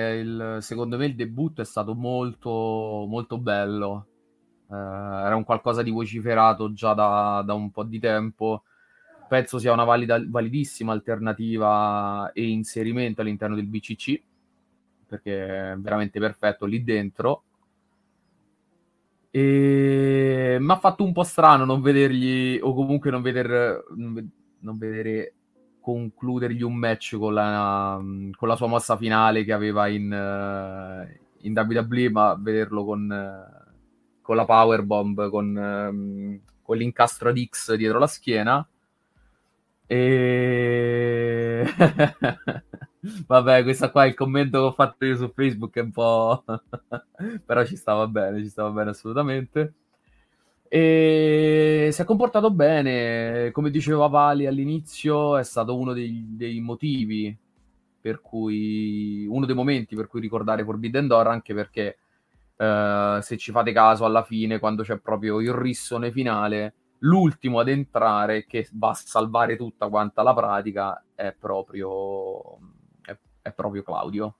il, secondo me il debutto è stato molto, molto bello. Eh, era un qualcosa di vociferato già da, da, un po' di tempo. Penso sia una valida, validissima alternativa e inserimento all'interno del BCC perché è veramente perfetto lì dentro. E... Mi ha fatto un po' strano non vedergli, o comunque non, veder, non vedere concludergli un match con la, con la sua mossa finale che aveva in, eh, in WWE, ma vederlo con, eh, con la powerbomb, con, ehm, con l'incastro ad X dietro la schiena. E... vabbè, questa qua è il commento che ho fatto io su Facebook, è un po'... però ci stava bene, ci stava bene assolutamente. E si è comportato bene, come diceva Pali all'inizio, è stato uno dei, dei, motivi per cui uno dei momenti per cui ricordare Forbidden Door, anche perché eh, se ci fate caso alla fine, quando c'è proprio il rissone finale, l'ultimo ad entrare che va a salvare tutta quanta la pratica è proprio, è, è proprio Claudio.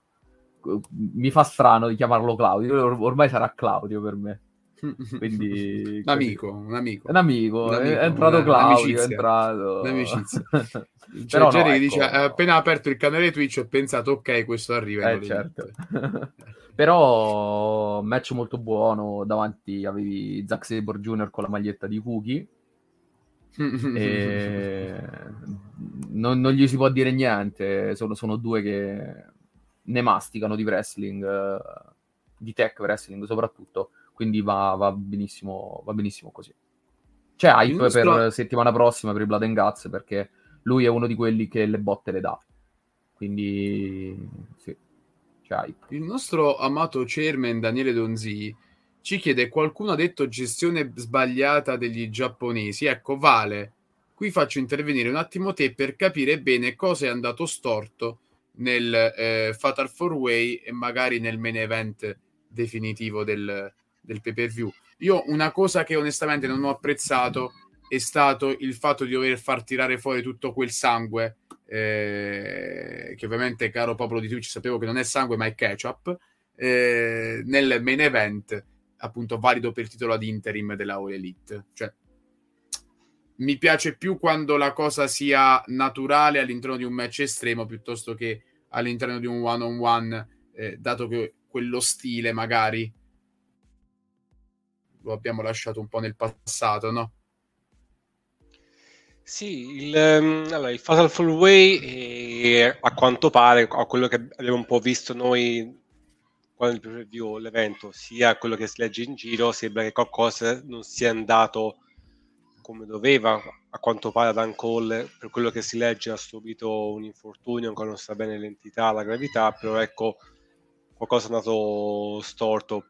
Mi fa strano di chiamarlo Claudio, ormai sarà Claudio per me. Quindi... un amico, un amico. Un amico, è entrato una, eh, Claudio, è entrato... L'amicizia. Cioè, cioè, Però Jerry ecco, dice, no. appena aperto il canale Twitch ho pensato, ok, questo arriva. Eh, certo. Però match molto buono, davanti avevi Zack Sabre Jr. con la maglietta di Cookie. e... non, non, gli si può dire niente, sono, sono due che ne masticano di wrestling, eh, di tech wrestling soprattutto. Quindi va, va, benissimo, va benissimo così. C'è hype per la settimana prossima per i Blood and Guts perché lui è uno di quelli che le botte le dà. Quindi sì, c'è hype. Il nostro amato chairman Daniele Donzi ci chiede qualcuno ha detto gestione sbagliata degli giapponesi. Ecco, Vale, qui faccio intervenire un attimo te per capire bene cosa è andato storto nel eh, Fatal 4 Way e magari nel main event definitivo del, del pay per view. Io una cosa che onestamente non ho apprezzato è stato il fatto di dover far tirare fuori tutto quel sangue, eh, che ovviamente, caro popolo di Twitch, sapevo che non è sangue ma è ketchup, eh, nel main event, appunto valido per titolo ad interim della All Elite. Cioè, mi piace più quando la cosa sia naturale all'interno di un match estremo piuttosto che all'interno di un one on one, dato che quello stile magari lo abbiamo lasciato un po' nel passato, no? Sì, il, um, allora, il Fatal Full Way è, eh, a quanto pare, a quello che abbiamo un po' visto noi quando il preview l'evento, sia quello che si legge in giro, sembra che qualcosa non sia andato come doveva. A quanto pare ad Cole, per quello che si legge, ha subito un infortunio, ancora non sta bene l'entità, la gravità, però ecco, qualcosa è andato storto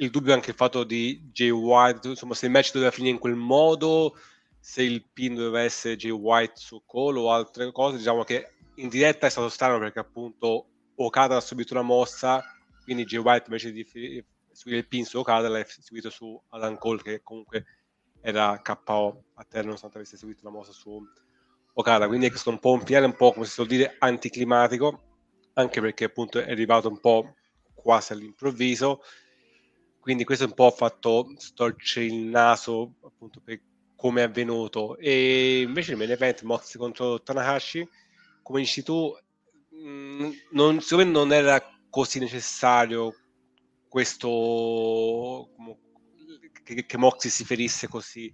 il dubbio è anche il fatto di Jay White, insomma se il match doveva finire in quel modo, se il pin doveva essere Jay White su Cole o altre cose, diciamo che in diretta è stato strano perché appunto Okada ha subito una mossa, quindi Jay White invece di seguire il pin su Okada l'ha seguito su Adam Cole che comunque era KO a terra nonostante avesse seguito una mossa su Okada, quindi è stato un po' un finale un po' come si suol dire anticlimatico, anche perché appunto è arrivato un po' quasi all'improvviso quindi questo un po' ha fatto storcere il naso appunto per come è avvenuto. E invece nel main event Mox contro Tanahashi, come dici tu, mm, non, secondo me non era così necessario questo che, che Moxie si ferisse così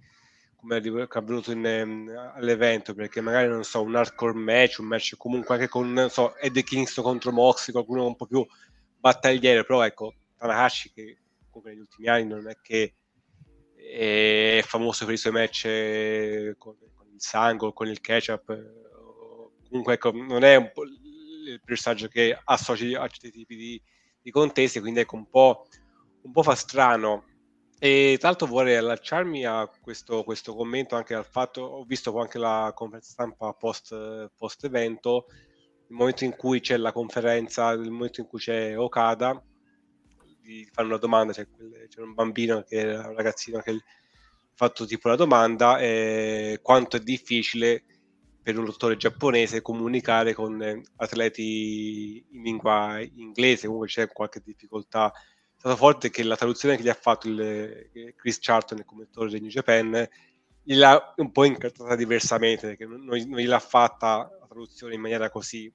come è avvenuto in, ehm, all'evento perché magari non so un hardcore match un match comunque anche con so, Eddie Kingston contro Moxie qualcuno un po' più battagliere però ecco Tanahashi che comunque negli ultimi anni non è che è famoso per i suoi match eh, con, con il sangue o con il ketchup. Eh, comunque ecco, non è un po' il personaggio che associ a certi tipi di, di contesti, quindi ecco un po', un po' fa strano. E tra l'altro vorrei allacciarmi a questo, questo commento anche al fatto, ho visto anche la conferenza stampa post, post evento, il momento in cui c'è la conferenza, il momento in cui c'è Okada, gli fanno una domanda, c'è, cioè, cioè un bambino che era un ragazzino che ha fatto tipo la domanda, eh, quanto è difficile per un dottore giapponese comunicare con eh, atleti in lingua inglese, comunque c'è qualche difficoltà. È stato forte che la traduzione che gli ha fatto il, eh, Chris Charlton, il commentore del New Japan, gliel'ha un po' incartata diversamente, perché non, non gliel'ha fatta la traduzione in maniera così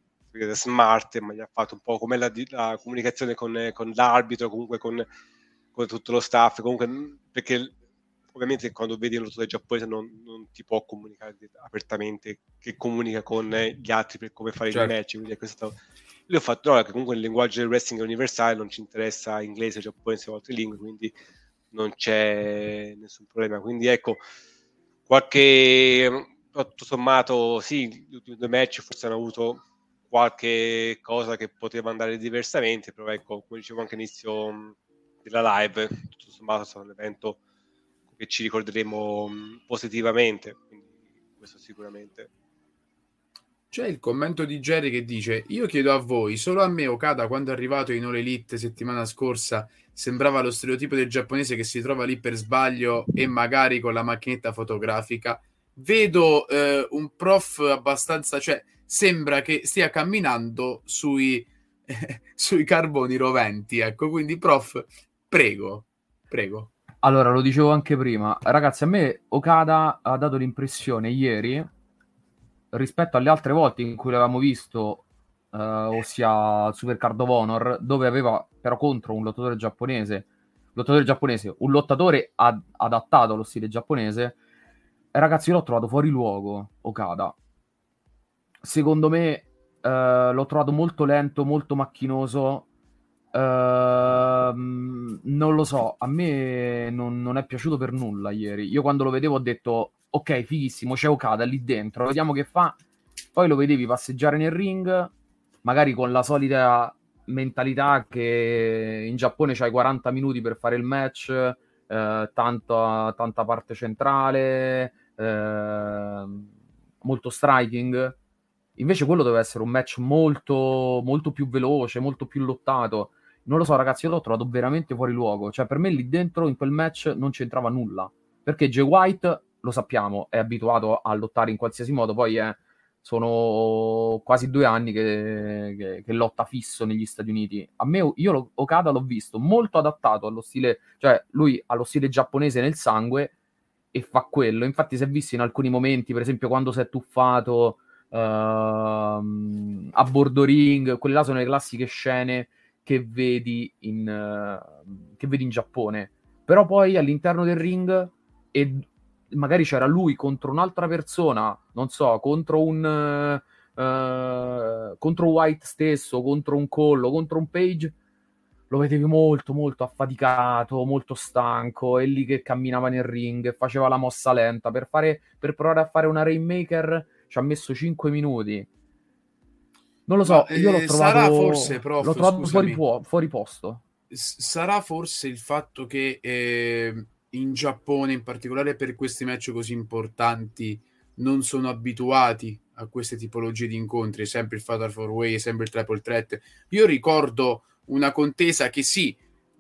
smart, ma gli ha fatto un po' come la, la comunicazione con, con, l'arbitro, comunque con, con, tutto lo staff, comunque mm, perché ovviamente quando vedi un lottatore giapponese non, non, ti può comunicare apertamente che comunica con gli altri per come fare certo. i match, quindi è questo lui ha fatto no, che comunque il linguaggio del wrestling è universale, non ci interessa inglese, giapponese o altre lingue, quindi non c'è nessun problema. Quindi ecco, qualche mm, tutto sommato sì, gli ultimi due match forse hanno avuto qualche cosa che poteva andare diversamente, però ecco, come dicevo anche all'inizio mm, della live, tutto sommato è stato un evento che ci ricorderemo mm, positivamente, quindi questo sicuramente. C'è il commento di Jerry che dice: Io chiedo a voi, solo a me Okada, quando è arrivato in All Elite settimana scorsa, sembrava lo stereotipo del giapponese che si trova lì per sbaglio e magari con la macchinetta fotografica. Vedo eh, un prof abbastanza, cioè, sembra che stia camminando sui, eh, sui carboni roventi. Ecco, quindi, prof, prego, prego. Allora, lo dicevo anche prima, ragazzi, a me Okada ha dato l'impressione ieri, rispetto alle altre volte in cui l'avevamo visto, eh, ossia Super Card of Honor, dove aveva però contro un lottatore giapponese, lottatore giapponese un lottatore ad- adattato allo stile giapponese, ragazzi, l'ho trovato fuori luogo, Okada secondo me uh, l'ho trovato molto lento, molto macchinoso. Uh, non lo so, a me non, non, è piaciuto per nulla ieri. Io quando lo vedevo ho detto, ok, fighissimo, c'è Okada lì dentro, vediamo che fa. Poi lo vedevi passeggiare nel ring, magari con la solita mentalità che in Giappone c'hai 40 minuti per fare il match, eh, tanta, tanta parte centrale, eh, molto striking. Invece quello doveva essere un match molto, molto più veloce, molto più lottato. Non lo so, ragazzi, io l'ho trovato veramente fuori luogo. Cioè, per me lì dentro, in quel match, non c'entrava nulla. Perché Jay White, lo sappiamo, è abituato a lottare in qualsiasi modo. Poi è, eh, sono quasi due anni che, che, che, lotta fisso negli Stati Uniti. A me, io lo, Okada l'ho visto molto adattato allo stile, cioè lui ha lo stile giapponese nel sangue e fa quello. Infatti, si è visto in alcuni momenti, per esempio, quando si è tuffato uh, a bordo ring, quelle là sono le classiche scene che vedi in, uh, che vedi in Giappone. Però poi all'interno del ring e magari c'era lui contro un'altra persona, non so, contro un... Uh, contro White stesso, contro un collo, contro un page, lo vedevi molto, molto affaticato, molto stanco, e lì che camminava nel ring, faceva la mossa lenta per, fare, per provare a fare una Rainmaker ci ha messo 5 minuti. Non lo so, Ma, io l'ho eh, trovato, forse, prof, l'ho trovato fuori, fuori, posto. sarà forse il fatto che eh, in Giappone, in particolare per questi match così importanti, non sono abituati a queste tipologie di incontri, sempre il Fatal 4 Way, sempre il Triple Threat. Io ricordo una contesa che sì,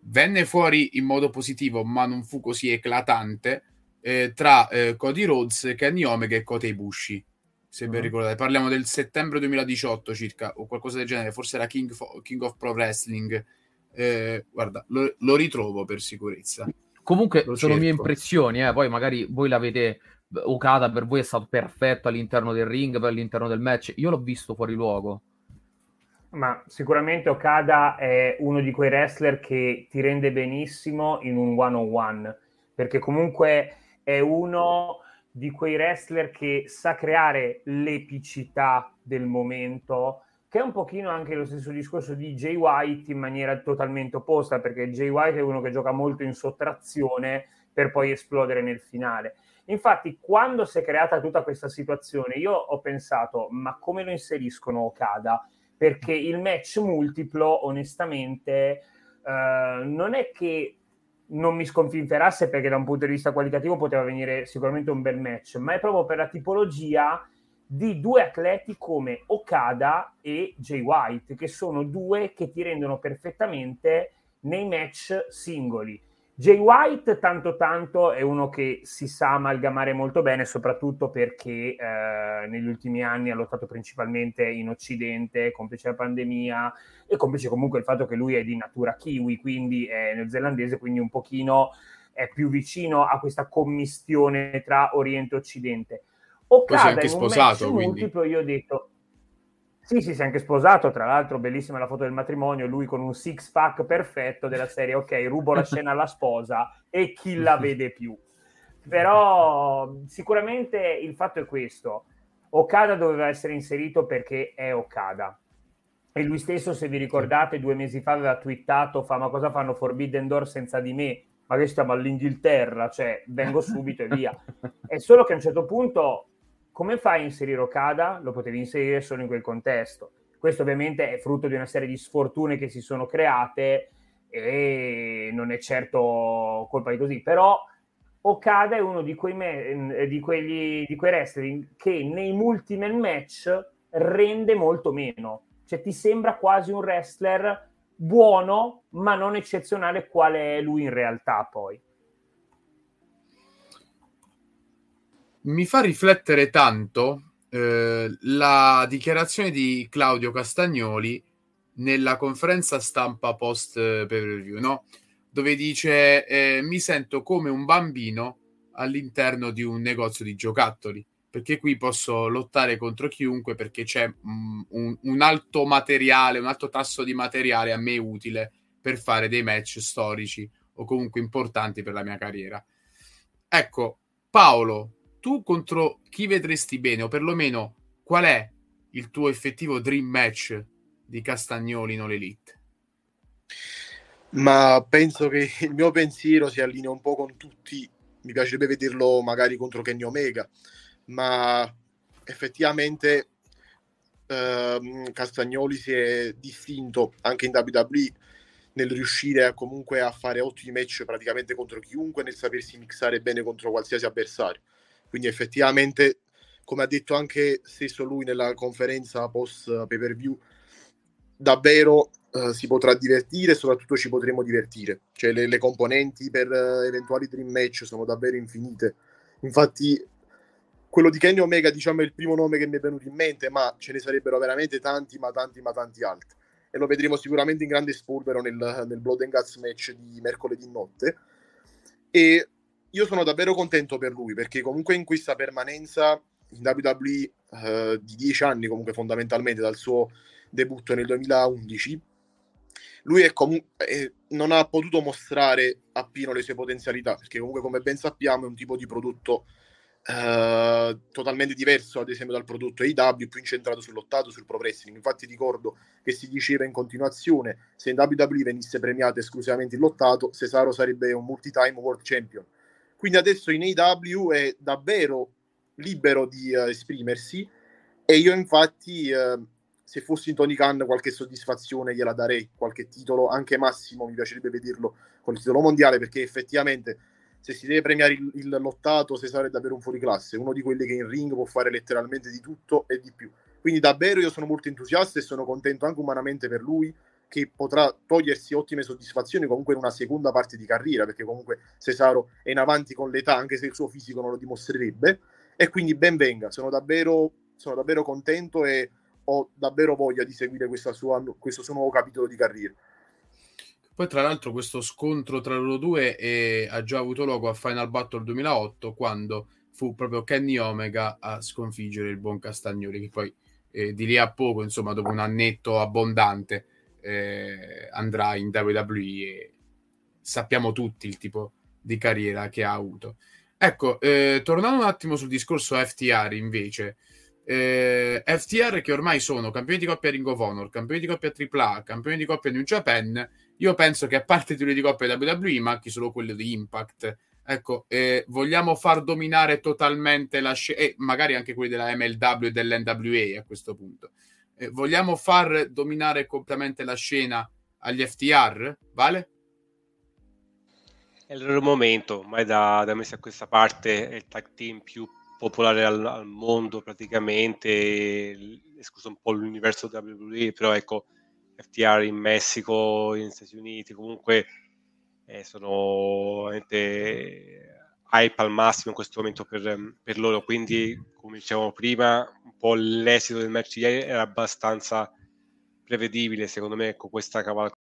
venne fuori in modo positivo, ma non fu così eclatante, eh, tra eh, Cody Rhodes, Kenny Omega e Kota Ibushi se ben mm-hmm. ricordate. Parliamo del settembre 2018 circa, o qualcosa del genere, forse era King, Fo- King of Pro Wrestling. Eh, guarda, lo, lo, ritrovo per sicurezza. Comunque lo sono cerco. mie impressioni, eh. poi magari voi l'avete... Eh, Okada per voi è stato perfetto all'interno del ring, all'interno del match. Io l'ho visto fuori luogo. Ma sicuramente Okada è uno di quei wrestler che ti rende benissimo in un one on one, perché comunque è uno di quei wrestler che sa creare l'epicità del momento, che è un pochino anche lo stesso discorso di Jay White in maniera totalmente opposta, perché Jay White è uno che gioca molto in sottrazione per poi esplodere nel finale. Infatti, quando si è creata tutta questa situazione, io ho pensato, ma come lo inseriscono Okada? Perché il match multiplo, onestamente, eh, non è che non mi sconfinferasse perché da un punto di vista qualitativo poteva venire sicuramente un bel match, ma è proprio per la tipologia di due atleti come Okada e Jay White, che sono due che ti rendono perfettamente nei match singoli. Jay White tanto tanto è uno che si sa amalgamare molto bene, soprattutto perché eh, negli ultimi anni ha lottato principalmente in Occidente, complice la pandemia e complice comunque il fatto che lui è di natura kiwi, quindi è neozelandese, quindi un pochino è più vicino a questa commistione tra Oriente e Occidente. Okada Poi sei anche sposato, quindi. multiplo, io ho detto sì, sì, si è anche sposato, tra l'altro bellissima la foto del matrimonio, lui con un six pack perfetto della serie, ok, rubo la scena alla sposa e chi la vede più. Però sicuramente il fatto è questo, Okada doveva essere inserito perché è Okada. E lui stesso, se vi ricordate, due mesi fa aveva twittato, fa ma cosa fanno Forbidden Door senza di me? Ma che stiamo all'Inghilterra, cioè vengo subito e via. È solo che a un certo punto come fai a inserire Okada? Lo potevi inserire solo in quel contesto. Questo ovviamente è frutto di una serie di sfortune che si sono create e non è certo colpa di così, però Okada è uno di quei, me- eh, di quegli, di quei wrestling che nei multi-man match rende molto meno, cioè ti sembra quasi un wrestler buono ma non eccezionale quale è lui in realtà poi. mi fa riflettere tanto eh, la dichiarazione di Claudio Castagnoli nella conferenza stampa post eh, pay no? dove dice eh, mi sento come un bambino all'interno di un negozio di giocattoli perché qui posso lottare contro chiunque perché c'è mh, mm, un, un, alto materiale, un alto tasso di materiale a me utile per fare dei match storici o comunque importanti per la mia carriera. Ecco, Paolo, tu contro chi vedresti bene, o perlomeno qual è il tuo effettivo dream match di Castagnoli in elite? Ma penso che il mio pensiero si allinea un po' con tutti. Mi piacerebbe vederlo magari contro Kenny Omega, ma effettivamente ehm, Castagnoli si è distinto anche in WWE nel riuscire comunque a fare ottimi match praticamente contro chiunque, nel sapersi mixare bene contro qualsiasi avversario. Quindi effettivamente, come ha detto anche stesso lui nella conferenza post eh, pay per view, davvero eh, si potrà divertire soprattutto ci potremo divertire. Cioè le, le componenti per eh, eventuali dream match sono davvero infinite. Infatti quello di Kenny Omega diciamo è il primo nome che mi è venuto in mente, ma ce ne sarebbero veramente tanti, ma tanti, ma tanti altri. E lo vedremo sicuramente in grande spolvero nel, nel Blood and Guts match di mercoledì notte. E io sono davvero contento per lui perché comunque in questa permanenza in WWE eh, di dieci anni comunque fondamentalmente dal suo debutto nel 2011 lui è comunque, eh, non ha potuto mostrare appieno le sue potenzialità perché comunque come ben sappiamo è un tipo di prodotto eh, totalmente diverso ad esempio dal prodotto AW più incentrato sull'ottato sul pro wrestling infatti ricordo che si diceva in continuazione se in WWE venisse premiato esclusivamente il lottato Cesaro sarebbe un multi-time world champion quindi adesso in AW è davvero libero di uh, esprimersi e io infatti uh, se fossi in Tony Khan qualche soddisfazione gliela darei, qualche titolo, anche Massimo mi piacerebbe vederlo con il titolo mondiale perché effettivamente se si deve premiare il, il lottato Cesare è davvero un fuoriclasse, uno di quelli che in ring può fare letteralmente di tutto e di più. Quindi davvero io sono molto entusiasta e sono contento anche umanamente per lui che potrà togliersi ottime soddisfazioni comunque in una seconda parte di carriera, perché comunque Cesaro è in avanti con l'età, anche se il suo fisico non lo dimostrerebbe. E quindi ben venga, sono davvero, sono davvero contento e ho davvero voglia di seguire sua, questo suo nuovo capitolo di carriera. Poi, tra l'altro, questo scontro tra loro due è, eh, ha già avuto luogo a Final Battle 2008, quando fu proprio Kenny Omega a sconfiggere il buon Castagnoli, che poi eh, di lì a poco, insomma, dopo un annetto abbondante, eh, andrà in WWE e sappiamo tutti il tipo di carriera che ha avuto. Ecco, eh, tornando un attimo sul discorso FTR invece, eh, FTR che ormai sono campioni di coppia Ring of Honor, campioni di coppia AAA, campioni di coppia New Japan, io penso che a parte titoli di coppia WWE manchi solo quello di Impact. Ecco, eh, vogliamo far dominare totalmente la scena, e magari anche quelli della MLW e dell'NWA a questo punto eh, vogliamo far dominare completamente la scena agli FTR? Vale? È il loro momento, ormai da, da mesi a questa parte è il tag team più popolare al, al mondo praticamente, scusa un po' l'universo WWE, però ecco, FTR in Messico, negli Stati Uniti, comunque eh, sono veramente hype al massimo in questo momento per, ehm, per loro, quindi come dicevamo prima, un po' l'esito del match di ieri era abbastanza prevedibile secondo me con ecco, questa cavalcata